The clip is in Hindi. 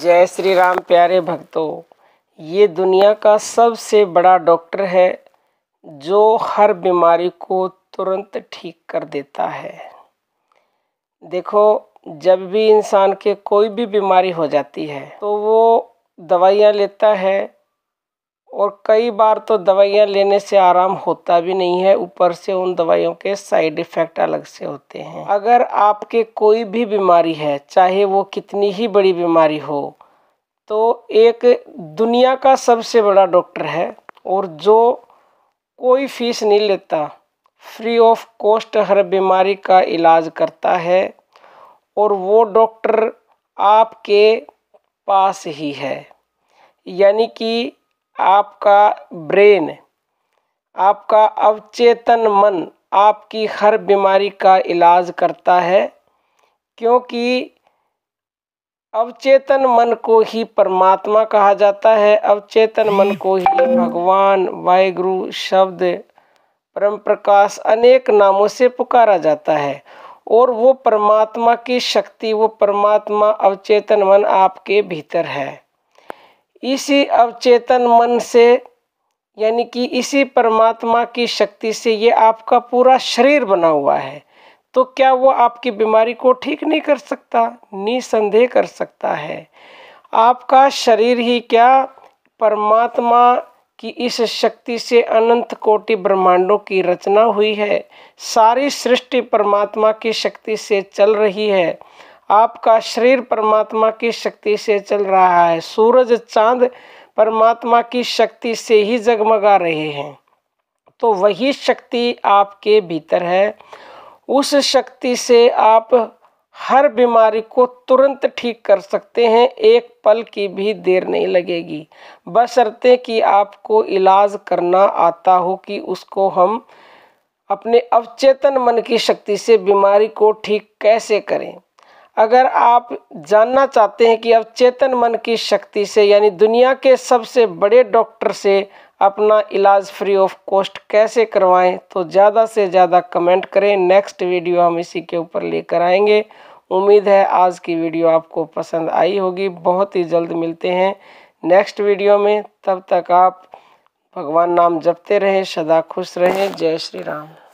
जय श्री राम प्यारे भक्तों ये दुनिया का सबसे बड़ा डॉक्टर है जो हर बीमारी को तुरंत ठीक कर देता है देखो जब भी इंसान के कोई भी बीमारी हो जाती है तो वो दवाइयाँ लेता है और कई बार तो दवाइयाँ लेने से आराम होता भी नहीं है ऊपर से उन दवाइयों के साइड इफ़ेक्ट अलग से होते हैं अगर आपके कोई भी बीमारी है चाहे वो कितनी ही बड़ी बीमारी हो तो एक दुनिया का सबसे बड़ा डॉक्टर है और जो कोई फीस नहीं लेता फ्री ऑफ कॉस्ट हर बीमारी का इलाज करता है और वो डॉक्टर आपके पास ही है यानी कि आपका ब्रेन आपका अवचेतन मन आपकी हर बीमारी का इलाज करता है क्योंकि अवचेतन मन को ही परमात्मा कहा जाता है अवचेतन मन को ही भगवान वायुगुरु शब्द परम प्रकाश अनेक नामों से पुकारा जाता है और वो परमात्मा की शक्ति वो परमात्मा अवचेतन मन आपके भीतर है इसी अवचेतन मन से यानी कि इसी परमात्मा की शक्ति से ये आपका पूरा शरीर बना हुआ है तो क्या वो आपकी बीमारी को ठीक नहीं कर सकता निसंदेह कर सकता है आपका शरीर ही क्या परमात्मा की इस शक्ति से अनंत कोटि ब्रह्मांडों की रचना हुई है सारी सृष्टि परमात्मा की शक्ति से चल रही है आपका शरीर परमात्मा की शक्ति से चल रहा है सूरज चांद परमात्मा की शक्ति से ही जगमगा रहे हैं तो वही शक्ति आपके भीतर है उस शक्ति से आप हर बीमारी को तुरंत ठीक कर सकते हैं एक पल की भी देर नहीं लगेगी बशर्ते कि आपको इलाज करना आता हो कि उसको हम अपने अवचेतन मन की शक्ति से बीमारी को ठीक कैसे करें अगर आप जानना चाहते हैं कि आप चेतन मन की शक्ति से यानी दुनिया के सबसे बड़े डॉक्टर से अपना इलाज फ्री ऑफ कॉस्ट कैसे करवाएं तो ज़्यादा से ज़्यादा कमेंट करें नेक्स्ट वीडियो हम इसी के ऊपर लेकर आएंगे उम्मीद है आज की वीडियो आपको पसंद आई होगी बहुत ही जल्द मिलते हैं नेक्स्ट वीडियो में तब तक आप भगवान नाम जपते रहें सदा खुश रहें जय श्री राम